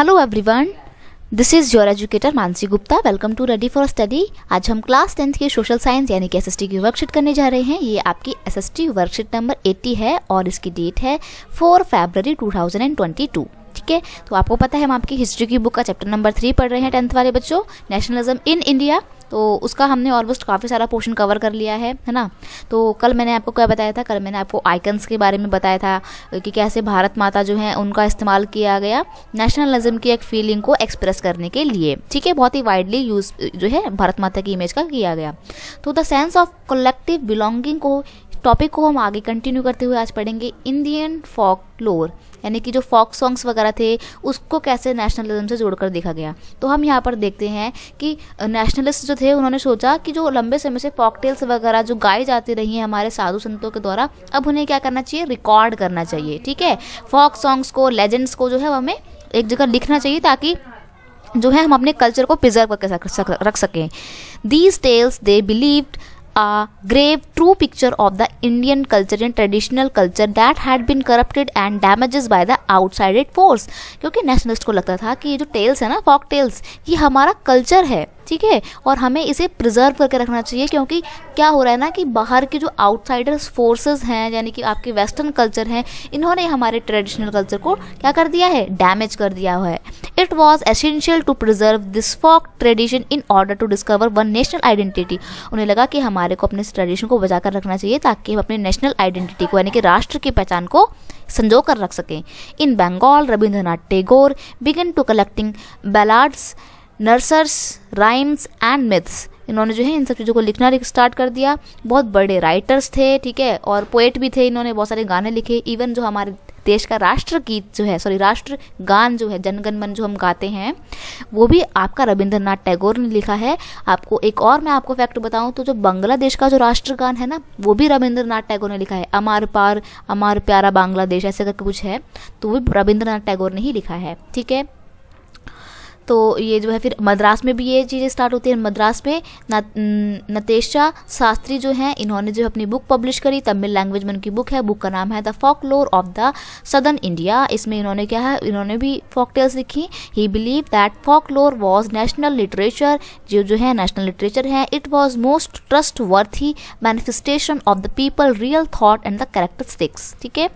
Hello everyone this is your educator Mansi Gupta welcome to ready for study आज हम class tenth के social science यानी कि एसएसटी की वर्कशीट करने जा रहे हैं ये आपकी एसएसटी वर्कशीट नंबर 80 है और इसकी डेट है 4 फरवरी 2022 ठीक है तो आपको पता है हम आपकी हिस्ट्री की बुक का चैप्टर नंबर थ्री पढ़ रहे हैं टेंथ वाले बच्चों नेशनलिज्म इन इंडिया तो उसका हमने ऑलमोस्ट काफ़ी सारा पोर्शन कवर कर लिया है है ना तो कल मैंने आपको क्या बताया था कल मैंने आपको आइकन्स के बारे में बताया था कि कैसे भारत माता जो है उनका इस्तेमाल किया गया नेशनलिज्म की एक फीलिंग को एक्सप्रेस करने के लिए ठीक है बहुत ही वाइडली यूज जो है भारत माता की इमेज का किया गया तो the sense of collective belonging को टॉपिक को हम आगे कंटिन्यू करते हुए आज पढ़ेंगे इंडियन फॉक लोअर यानी कि जो फॉक सॉन्ग्स वगैरह थे उसको कैसे नेशनलिज्म से जोड़कर देखा गया तो हम यहाँ पर देखते हैं कि नेशनलिस्ट जो थे उन्होंने सोचा कि जो लंबे समय से टेल्स वगैरह जो गाई जाती रही हैं हमारे साधु संतों के द्वारा अब उन्हें क्या करना चाहिए रिकॉर्ड करना चाहिए ठीक है फॉक सॉन्ग्स को लेजेंड्स को जो है हमें एक जगह लिखना चाहिए ताकि जो है हम अपने कल्चर को प्रिजर्व करके रख सकें these tales they believed a grave true picture of the Indian culture and traditional culture that had been corrupted and damages by the outside force kyunki nationalist ko lagta tha ki ye jo tales hai na folk tales ye hamara culture hai ठीक है और हमें इसे preserve करके रखना चाहिए क्योंकि क्या हो रहा है ना कि बाहर के जो आउटसाइडर्स फोर्सेस हैं यानी कि आपके वेस्टर्न कल्चर हैं इन्होंने हमारे ट्रेडिशनल कल्चर को क्या कर दिया है डैमेज कर दिया हुआ है it was essential to preserve this folk tradition in order to discover one national identity उन्हें लगा कि हमारे को अपने ट्रेडिशन को बचा कर रखना चाहिए ताकि हम अपने नेशनल आइडेंटिटी को यानी कि राष्ट्र की पहचान को संजो कर रख सकें in Bengal Rabindranath Tagore begin to collecting ballads nursery rhymes and myths इन्होंने जो है इन सब चीज़ों को लिखना स्टार्ट कर दिया बहुत बड़े राइटर्स थे ठीक है और पोएट भी थे इन्होंने बहुत सारे गाने लिखे इवन जो हमारे देश का राष्ट्र गीत जो है सॉरी राष्ट्र गान जो है जनगण मन जो हम गाते हैं वो भी आपका रविंद्रनाथ टैगोर ने लिखा है आपको एक और मैं आपको फैक्ट बताऊं तो जो बांग्लादेश का जो राष्ट्र गान है ना वो भी रविंद्रनाथ टैगोर ने लिखा है अमार पार अमार प्यारा बांग्लादेश ऐसे करके कुछ है तो वो रविंद्रनाथ टैगोर ने ही लिखा है ठीक है तो ये जो है फिर मद्रास में भी ये चीज़ें स्टार्ट होती हैं मद्रास में नतेशा शास्त्री जो हैं इन्होंने जो अपनी बुक पब्लिश करी तमिल लैंग्वेज में उनकी बुक है बुक का नाम है the folklore of the southern India इसमें इन्होंने क्या है इन्होंने भी फॉक टेल्स लिखी ही बिलीव दैट फोक लोर वॉज नेशनल लिटरेचर जो जो है नेशनल लिटरेचर है it was most trustworthy manifestation of the people real thought and the characteristics ठीक है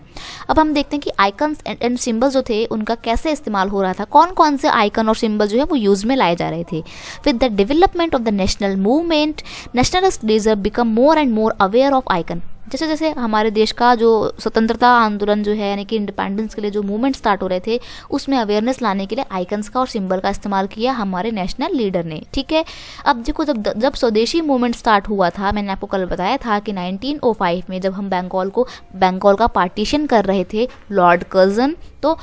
अब हम देखते हैं कि आइकन एंड सिम्बल्स जो थे उनका कैसे इस्तेमाल हो रहा था कौन कौन से आइकन और सिम्बल सिंबल जो है वो यूज में लाए जा रहे थे with the development of the national movement nationalist deserve become more and more aware of icon जैसे जैसे हमारे देश का जो स्वतंत्रता आंदोलन जो है यानी कि इंडिपेंडेंस के लिए जो मूवमेंट स्टार्ट हो रहे थे उसमें अवेयरनेस लाने के लिए आइकन्स का और सिंबल का इस्तेमाल किया हमारे नेशनल लीडर ने ठीक है अब देखो जब जब स्वदेशी मूवमेंट स्टार्ट हुआ था मैंने आपको कल बताया था कि 1905 में जब हम बंगाल को बंगाल का पार्टीशन कर रहे थे लॉर्ड कर्जन तो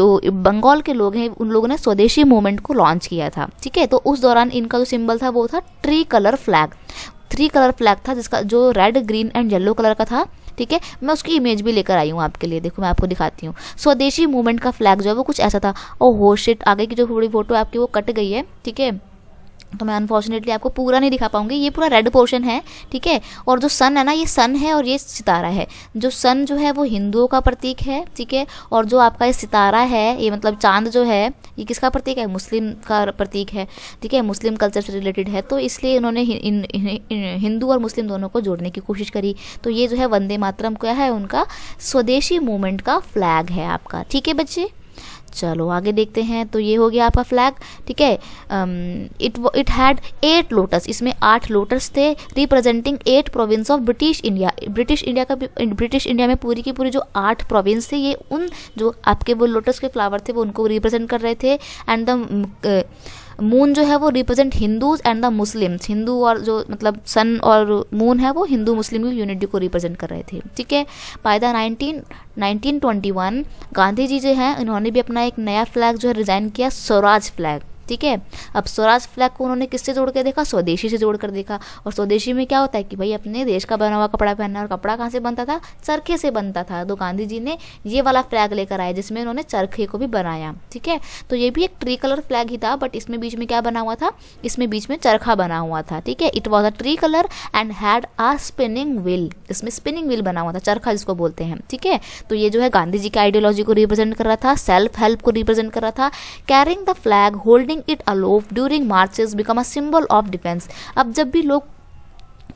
जो बंगाल के लोग हैं उन लोगों ने स्वदेशी मूवमेंट को लॉन्च किया था ठीक है तो उस दौरान इनका जो सिंबल था वो था tricolour flag three colour flag था जिसका जो red green and yellow colour का था ठीक है मैं उसकी इमेज भी लेकर आई हूँ आपके लिए देखो मैं आपको दिखाती हूँ स्वदेशी मूवमेंट का फ्लैग जो है वो कुछ ऐसा था ओ हो शिट आगे की जो थोड़ी फोटो आपकी वो कट गई है ठीक है तो मैं अनफॉर्चुनेटली आपको पूरा नहीं दिखा पाऊंगी ये पूरा रेड पोर्शन है ठीक है और जो सन है ना ये सन है और ये सितारा है जो सन जो है वो हिंदुओं का प्रतीक है ठीक है और जो आपका ये सितारा है ये मतलब चांद जो है ये किसका प्रतीक है मुस्लिम का प्रतीक है ठीक है मुस्लिम कल्चर से रिलेटेड है तो इसलिए इन्होंने हिंदू और मुस्लिम दोनों को जोड़ने की कोशिश करी तो ये जो है वंदे मातरम क्या है उनका स्वदेशी मूवमेंट का फ्लैग है आपका ठीक है बच्चे चलो आगे देखते हैं तो ये हो गया आपका फ्लैग ठीक है it it had eight lotus इसमें आठ लोटस थे representing eight province of British India British India का ब्रिटिश इंडिया में पूरी की पूरी जो आठ प्रोविंस थे ये उन जो आपके वो लोटस के फ्लावर थे वो उनको रिप्रेजेंट कर रहे थे एंड द मून जो है वो represent Hindus and the Muslims Hindu और जो मतलब सन और मून है वो हिंदू मुस्लिम की यूनिटी को रिप्रेजेंट कर रहे थे ठीक है by the nineteen nineteen twenty one Gandhi ji जो है इन्होंने भी अपना एक नया फ्लैग जो है डिज़ाइन किया स्वराज फ्लैग ठीक है अब स्वराज फ्लैग को उन्होंने किससे जोड़ के देखा स्वदेशी से जोड़ कर देखा और स्वदेशी में क्या होता है कि भाई अपने देश का बना हुआ कपड़ा पहनना और कपड़ा कहाँ से बनता था चरखे से बनता था तो गांधी जी ने ये वाला फ्लैग लेकर आया जिसमें उन्होंने चरखे को भी बनाया ठीक है तो ये भी एक ट्री कलर फ्लैग ही था बट इसमें बीच में क्या बना हुआ था इसमें बीच में चरखा बना हुआ था ठीक है it was a tricolour and had a spinning wheel इसमें स्पिनिंग व्हील बना हुआ था चरखा जिसको बोलते हैं ठीक है तो ये जो है गांधी जी की आइडियोलॉजी को रिप्रेजेंट कर रहा था सेल्फ हेल्प को रिप्रेजेंट कर रहा था carrying the flag holding it aloft during marches become a symbol of defense. अब जब भी लोग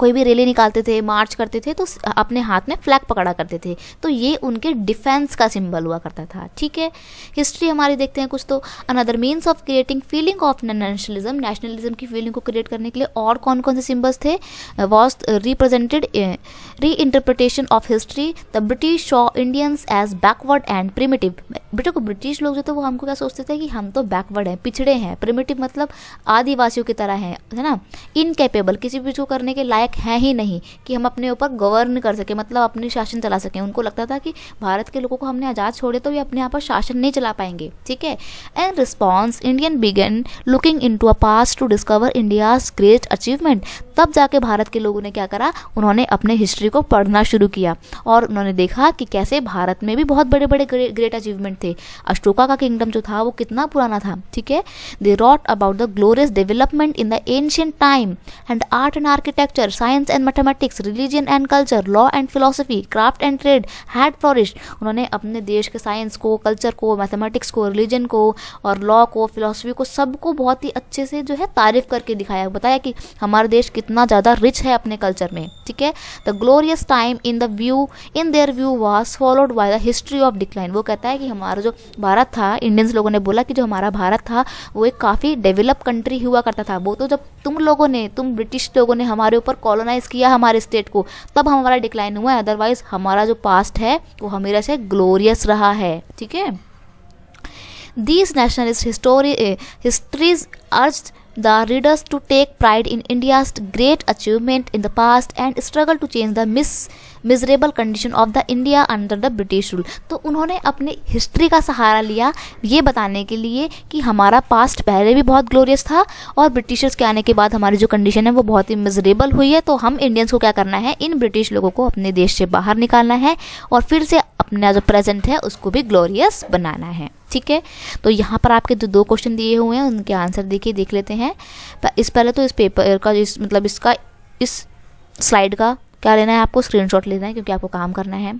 कोई भी रैली निकालते थे मार्च करते थे तो अपने हाथ में फ्लैग पकड़ा करते थे तो ये उनके डिफेंस का सिंबल हुआ करता था ठीक है हिस्ट्री हमारी देखते हैं कुछ तो another means of creating feeling of nationalism nationalism की फीलिंग को क्रिएट करने के लिए और कौन कौन से सिंबल्स थे was represented reinterpretation of history the British saw Indians as backward and primitive बेटे को ब्रिटिश लोग जो थे वो हमको क्या सोचते थे कि हम तो बैकवर्ड हैं पिछड़े हैं प्रिमेटिव मतलब आदिवासियों की तरह हैं है ना इनकेपेबल किसी भी चीज़ को करने के लायक लायक हैं ही नहीं कि हम अपने ऊपर गवर्न कर सकें मतलब अपने शासन चला सकें उनको लगता था कि भारत के लोगों को हमने आज़ाद छोड़े तो ये अपने आप पर शासन नहीं चला पाएंगे ठीक है and response Indian began looking into a past to discover India's great achievement तब जाके भारत के लोगों ने क्या करा उन्होंने अपने हिस्ट्री को पढ़ना शुरू किया और उन्होंने देखा कि कैसे भारत में भी बहुत बड़े बड़े ग्रेट अचीवमेंट थे अशोका का किंगडम जो था वो कितना पुराना था ठीक है they wrote about the glorious development in the ancient time and art and architecture literature, science and mathematics, religion and culture, law and philosophy, craft and trade had flourished. उन्होंने अपने देश के साइंस को कल्चर को mathematics को religion को और law को फिलोसफी को सबको बहुत ही अच्छे से जो है तारीफ करके दिखाया बताया कि हमारा देश कितना ज़्यादा रिच है अपने कल्चर में ठीक है the glorious time in the view in their view was followed by the history of decline वो कहता है कि हमारा जो भारत था इंडियंस लोगों ने बोला कि जो हमारा भारत था वो एक काफ़ी डेवलप कंट्री हुआ करता था वो तो जब तुम लोगों ने तुम ब्रिटिश लोगों ने हमारे ऊपर कॉलोनाइज किया हमारे स्टेट को तब हमारा डिक्लाइन हुआ है अदरवाइज हमारा जो पास्ट है वो हमेशा से ग्लोरियस रहा है ठीक है these nationalist history histories urge the readers to take pride in India great achievement in the past and struggle to change the miss miserable condition of the India under the British rule तो उन्होंने अपनी history का सहारा लिया ये बताने के लिए कि हमारा पास्ट पहले भी बहुत ग्लोरियस था और ब्रिटिशर्स के आने के बाद हमारी जो कंडीशन है वो बहुत ही मिजरेबल हुई है तो हम इंडियंस को क्या करना है इन ब्रिटिश लोगों को अपने देश से बाहर निकालना है और फिर से अपना जो प्रेजेंट है उसको भी ग्लोरियस बनाना है ठीक है तो यहाँ पर आपके जो दो क्वेश्चन दिए हुए हैं उनके आंसर देखिए देख लेते हैं इस पहले तो इस पेपर का इस मतलब इसका इस स्लाइड का क्या लेना है आपको स्क्रीनशॉट लेना है क्योंकि आपको काम करना है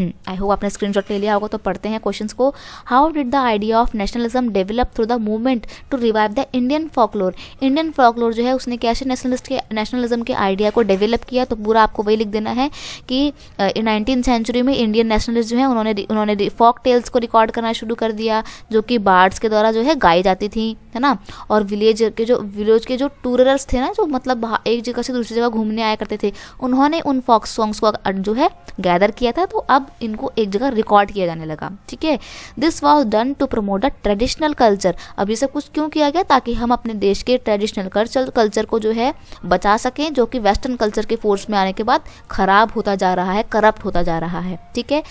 आई हम्म। होप आपने स्क्रीनशॉट ले लिया होगा तो पढ़ते हैं क्वेश्चंस को how did the idea of nationalism develop through the movement to revive the Indian folklore Indian folklore जो है उसने कैसे नेशनलिस्ट के नेशनलिज्म के आइडिया को डेवलप किया तो पूरा आपको वही लिख देना है कि नाइनटीन सेंचुरी में इंडियन नेशनलिस्ट जो है उन्होंने उन्होंने फॉक टेल्स को रिकॉर्ड करना शुरू कर दिया जो कि बार्ड्स के द्वारा जो है गाई जाती थी है ना और विलेज के जो विलेज के जो टूरर्स थे ना जो मतलब एक जगह से दूसरी जगह घूमने आया करते थे उन्होंने उन फॉक सॉन्ग्स को जो है गैदर किया था तो अब अब इनको एक जगह रिकॉर्ड किया जाने लगा ठीक है this was done to promote a traditional culture अब ये सब कुछ क्यों किया गया ताकि हम अपने देश के ट्रेडिशनल कल्चर कल्चर को जो है बचा सकें जो कि वेस्टर्न कल्चर के फोर्स में आने के बाद खराब होता जा रहा है करप्ट होता जा रहा है ठीक है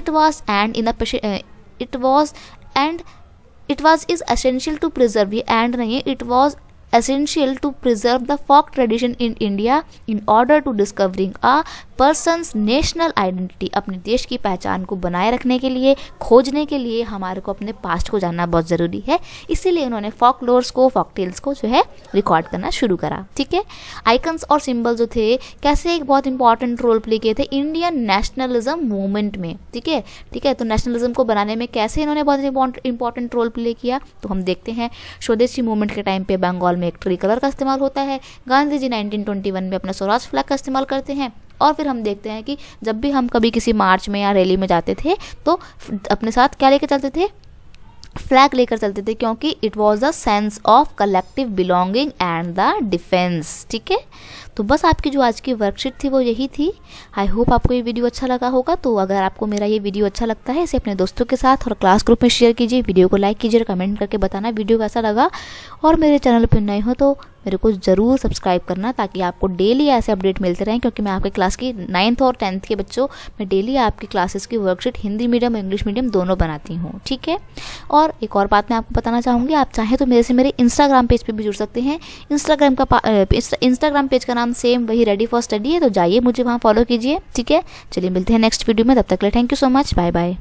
it was and in it was and it was is essential to preserve ये एंड नहीं है it was essential to preserve the folk tradition in India in order to discovering a person's national identity अपने देश की पहचान को बनाए रखने के लिए खोजने के लिए हमारे को अपने पास्ट को जानना बहुत ज़रूरी है इसीलिए इन्होंने फॉक लोर्स को फॉक टेल्स को जो है रिकॉर्ड करना शुरू करा ठीक है आइकन्स और सिम्बल जो थे कैसे एक बहुत इंपॉर्टेंट रोल प्ले किए थे इंडियन नेशनलिज्म मूवमेंट में ठीक है ठीक है तो नेशनलिज्म को बनाने में कैसे इन्होंने बहुत इंपॉर्टेंट रोल प्ले किया तो हम देखते हैं स्वदेशी मूवमेंट के टाइम पे बंगाल में एक ट्री कलर का इस्तेमाल होता है गांधी जी नाइनटीन में अपना स्वराज फ्लैग का इस्तेमाल करते हैं और फिर हम देखते हैं कि जब भी हम कभी किसी मार्च में या रैली में जाते थे तो अपने साथ क्या लेकर चलते थे फ्लैग लेकर चलते थे क्योंकि it was the sense of collective belonging and the defence ठीक है तो बस आपकी जो आज की वर्कशीट थी वो यही थी आई होप आपको ये वीडियो अच्छा लगा होगा तो अगर आपको मेरा ये वीडियो अच्छा लगता है इसे अपने दोस्तों के साथ और क्लास ग्रुप में शेयर कीजिए वीडियो को लाइक कीजिए कमेंट करके बताना वीडियो कैसा लगा और मेरे चैनल पर नए हो तो मेरे को ज़रूर सब्सक्राइब करना ताकि आपको डेली ऐसे अपडेट मिलते रहें क्योंकि मैं आपके क्लास की नाइन्थ और टेंथ के बच्चों में डेली आपकी क्लासेस की वर्कशीट हिंदी मीडियम और इंग्लिश मीडियम दोनों बनाती हूँ ठीक है और एक और बात मैं आपको बताना चाहूँगी आप चाहें तो मेरे से मेरे इंस्टाग्राम पेज पर भी जुड़ सकते हैं इंस्टाग्राम का इंस्टाग्राम पेज का नाम नाम सेम वही रेडी फॉर स्टडी है तो जाइए मुझे वहाँ फॉलो कीजिए ठीक है चलिए मिलते हैं नेक्स्ट वीडियो में तब तक ले thank you so much bye bye